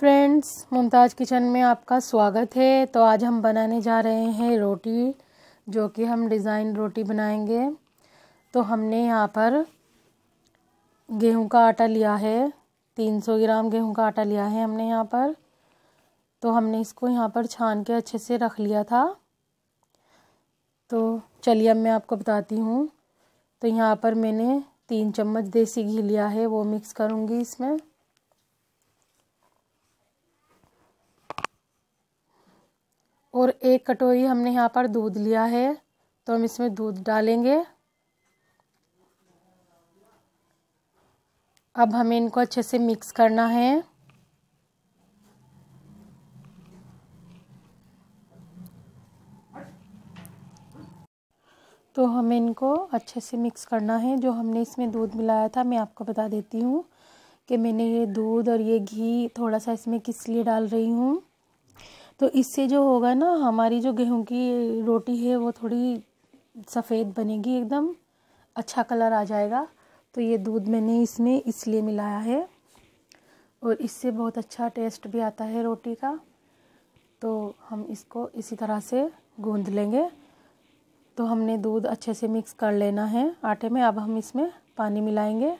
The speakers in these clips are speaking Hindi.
फ्रेंड्स मुमताज़ किचन में आपका स्वागत है तो आज हम बनाने जा रहे हैं रोटी जो कि हम डिज़ाइन रोटी बनाएंगे तो हमने यहाँ पर गेहूं का आटा लिया है 300 ग्राम गेहूं का आटा लिया है हमने यहाँ पर तो हमने इसको यहाँ पर छान के अच्छे से रख लिया था तो चलिए अब मैं आपको बताती हूँ तो यहाँ पर मैंने तीन चम्मच देसी घी लिया है वो मिक्स करूँगी इसमें और एक कटोरी हमने यहाँ पर दूध लिया है तो हम इसमें दूध डालेंगे अब हमें इनको अच्छे से मिक्स करना है तो हमें इनको अच्छे से मिक्स करना है जो हमने इसमें दूध मिलाया था मैं आपको बता देती हूँ कि मैंने ये दूध और ये घी थोड़ा सा इसमें किस लिए डाल रही हूँ तो इससे जो होगा ना हमारी जो गेहूं की रोटी है वो थोड़ी सफ़ेद बनेगी एकदम अच्छा कलर आ जाएगा तो ये दूध मैंने इसमें इसलिए मिलाया है और इससे बहुत अच्छा टेस्ट भी आता है रोटी का तो हम इसको इसी तरह से गूँध लेंगे तो हमने दूध अच्छे से मिक्स कर लेना है आटे में अब हम इसमें पानी मिलाएंगे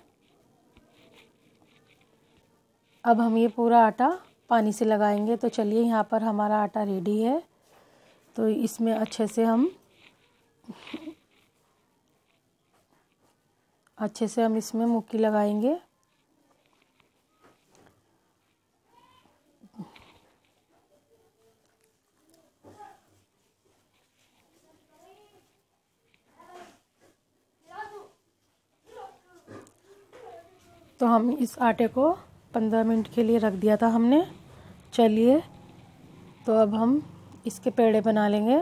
अब हम ये पूरा आटा पानी से लगाएंगे तो चलिए यहाँ पर हमारा आटा रेडी है तो इसमें अच्छे से हम अच्छे से हम इसमें मुक्की लगाएंगे तो हम इस आटे को पंद्रह मिनट के लिए रख दिया था हमने चलिए तो अब हम इसके पेड़े बना लेंगे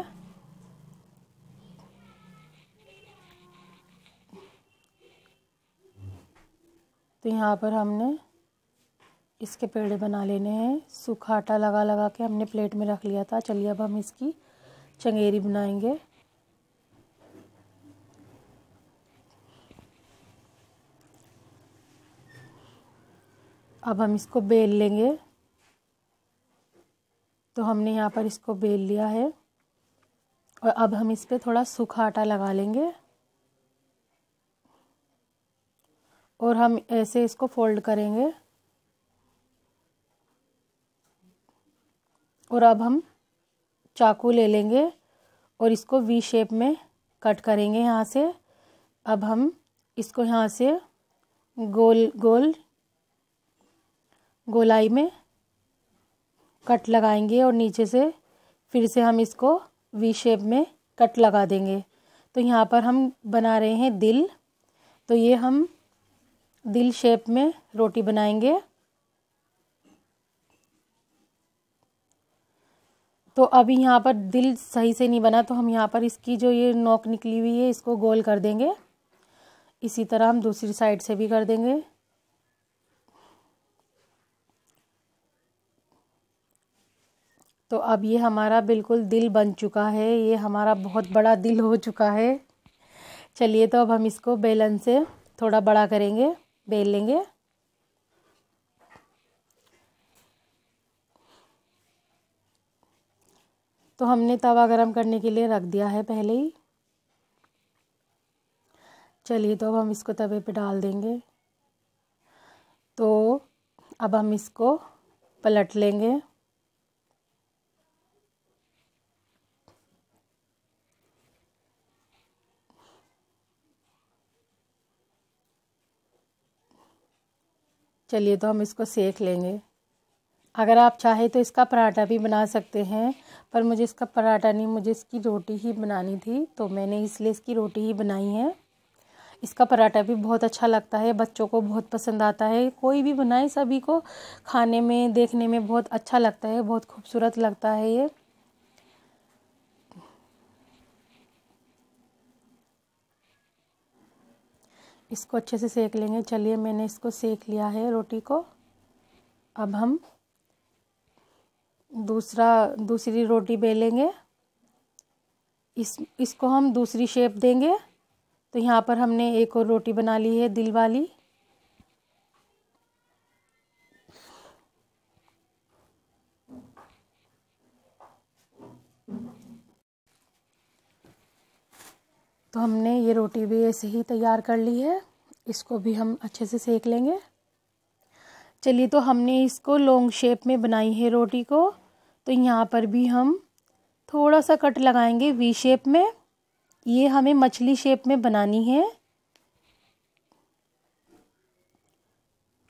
तो यहाँ पर हमने इसके पेड़े बना लेने हैं सूखा आटा लगा लगा के हमने प्लेट में रख लिया था चलिए अब हम इसकी चंगेरी बनाएंगे अब हम इसको बेल लेंगे तो हमने यहाँ पर इसको बेल लिया है और अब हम इस पर थोड़ा सूखा आटा लगा लेंगे और हम ऐसे इसको फोल्ड करेंगे और अब हम चाकू ले लेंगे और इसको वी शेप में कट करेंगे यहाँ से अब हम इसको यहाँ से गोल गोल गोलाई में कट लगाएंगे और नीचे से फिर से हम इसको वी शेप में कट लगा देंगे तो यहाँ पर हम बना रहे हैं दिल तो ये हम दिल शेप में रोटी बनाएंगे तो अभी यहाँ पर दिल सही से नहीं बना तो हम यहाँ पर इसकी जो ये नोक निकली हुई है इसको गोल कर देंगे इसी तरह हम दूसरी साइड से भी कर देंगे तो अब ये हमारा बिल्कुल दिल बन चुका है ये हमारा बहुत बड़ा दिल हो चुका है चलिए तो अब हम इसको बेलन से थोड़ा बड़ा करेंगे बेल लेंगे तो हमने तवा गरम करने के लिए रख दिया है पहले ही चलिए तो अब हम इसको तवे पे डाल देंगे तो अब हम इसको पलट लेंगे चलिए तो हम इसको सेक लेंगे अगर आप चाहें तो इसका पराठा भी बना सकते हैं पर मुझे इसका पराठा नहीं मुझे इसकी रोटी ही बनानी थी तो मैंने इसलिए इसकी रोटी ही बनाई है इसका पराठा भी बहुत अच्छा लगता है बच्चों को बहुत पसंद आता है कोई भी बनाए सभी को खाने में देखने में बहुत अच्छा लगता है बहुत खूबसूरत लगता है ये इसको अच्छे से सेक लेंगे चलिए मैंने इसको सेक लिया है रोटी को अब हम दूसरा दूसरी रोटी बेलेंगे इस इसको हम दूसरी शेप देंगे तो यहाँ पर हमने एक और रोटी बना ली है दिल वाली तो हमने ये रोटी भी ऐसे ही तैयार कर ली है इसको भी हम अच्छे से सेक लेंगे चलिए तो हमने इसको लॉन्ग शेप में बनाई है रोटी को तो यहाँ पर भी हम थोड़ा सा कट लगाएंगे वी शेप में ये हमें मछली शेप में बनानी है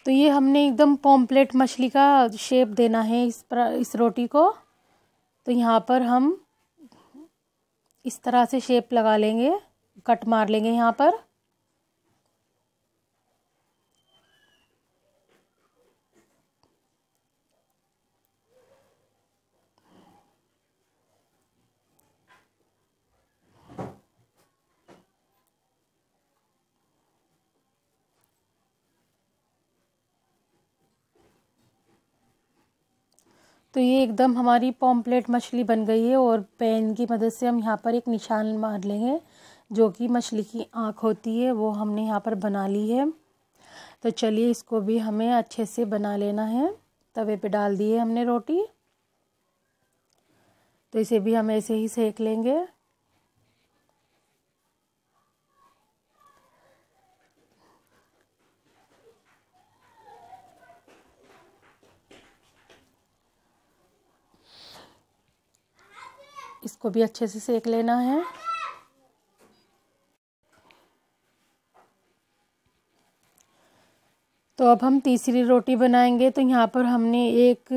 तो ये हमने एकदम पॉम्पलेट मछली का शेप देना है इस पर इस रोटी को तो यहाँ पर हम इस तरह से शेप लगा लेंगे कट मार लेंगे यहाँ पर तो ये एकदम हमारी पॉम्पलेट मछली बन गई है और पेन की मदद से हम यहाँ पर एक निशान मार लेंगे जो कि मछली की आँख होती है वो हमने यहाँ पर बना ली है तो चलिए इसको भी हमें अच्छे से बना लेना है तवे पे डाल दिए हमने रोटी तो इसे भी हम ऐसे ही सेक लेंगे इसको भी अच्छे से सेक लेना है तो अब हम तीसरी रोटी बनाएंगे तो यहाँ पर हमने एक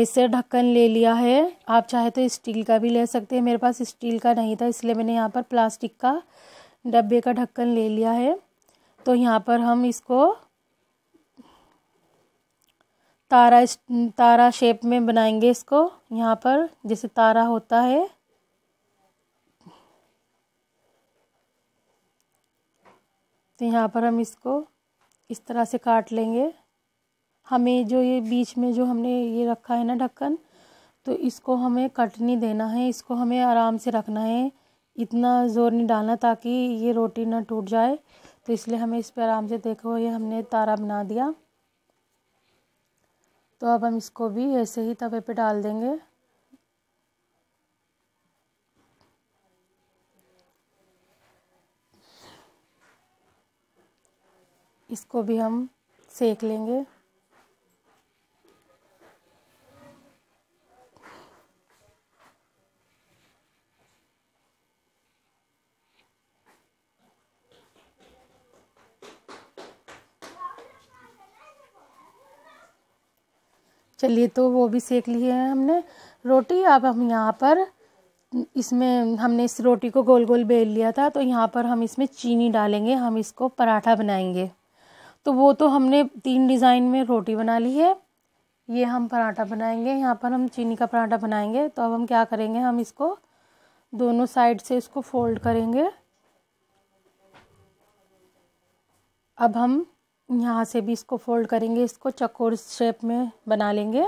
ऐसे ढक्कन ले लिया है आप चाहे तो स्टील का भी ले सकते हैं मेरे पास स्टील का नहीं था इसलिए मैंने यहाँ पर प्लास्टिक का डब्बे का ढक्कन ले लिया है तो यहाँ पर हम इसको तारा तारा शेप में बनाएंगे इसको यहाँ पर जैसे तारा होता है तो यहाँ पर हम इसको इस तरह से काट लेंगे हमें जो ये बीच में जो हमने ये रखा है ना ढक्कन तो इसको हमें कट नहीं देना है इसको हमें आराम से रखना है इतना ज़ोर नहीं डालना ताकि ये रोटी ना टूट जाए तो इसलिए हमें इस पर आराम से देखो ये हमने तारा बना दिया तो अब हम इसको भी ऐसे ही तवे पे डाल देंगे इसको भी हम सेक लेंगे चलिए तो वो भी सेक लिए हैं हमने रोटी अब हम यहाँ पर इसमें हमने इस रोटी को गोल गोल बेल लिया था तो यहाँ पर हम इसमें चीनी डालेंगे हम इसको पराठा बनाएंगे तो वो तो हमने तीन डिज़ाइन में रोटी बना ली है ये हम पराठा बनाएंगे यहाँ पर हम चीनी का पराठा बनाएंगे तो अब हम क्या करेंगे हम इसको दोनों साइड से इसको फोल्ड करेंगे अब हम यहाँ से भी इसको फोल्ड करेंगे इसको चकोर शेप में बना लेंगे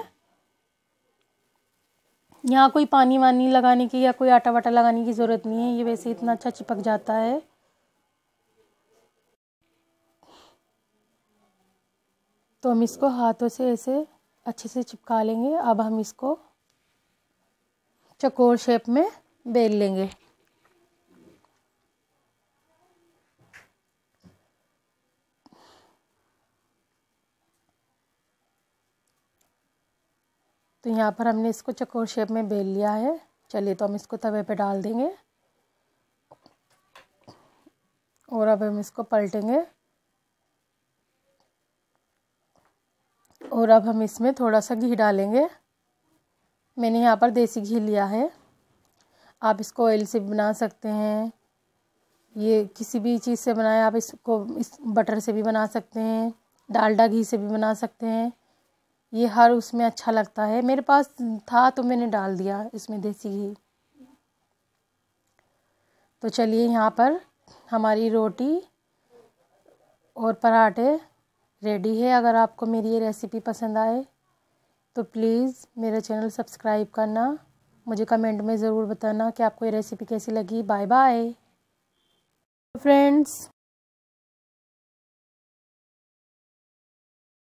यहाँ कोई पानी वानी लगाने की या कोई आटा वाटा लगाने की ज़रूरत नहीं है ये वैसे इतना अच्छा चिपक जाता है तो हम इसको हाथों से ऐसे अच्छे से चिपका लेंगे अब हम इसको चकोर शेप में बेल लेंगे तो यहाँ पर हमने इसको चकोर शेप में बेल लिया है चलिए तो हम इसको तवे पे डाल देंगे और अब हम इसको पलटेंगे और अब हम इसमें थोड़ा सा घी डालेंगे मैंने यहाँ पर देसी घी लिया है आप इसको ऑयल से भी बना सकते हैं ये किसी भी चीज़ से बनाएं आप इसको इस बटर से भी बना सकते हैं डालडा घी से भी बना सकते हैं ये हर उसमें अच्छा लगता है मेरे पास था तो मैंने डाल दिया इसमें देसी घी तो चलिए यहाँ पर हमारी रोटी और पराठे रेडी है अगर आपको मेरी ये रेसिपी पसंद आए तो प्लीज़ मेरा चैनल सब्सक्राइब करना मुझे कमेंट में ज़रूर बताना कि आपको ये रेसिपी कैसी लगी बाय बाय फ्रेंड्स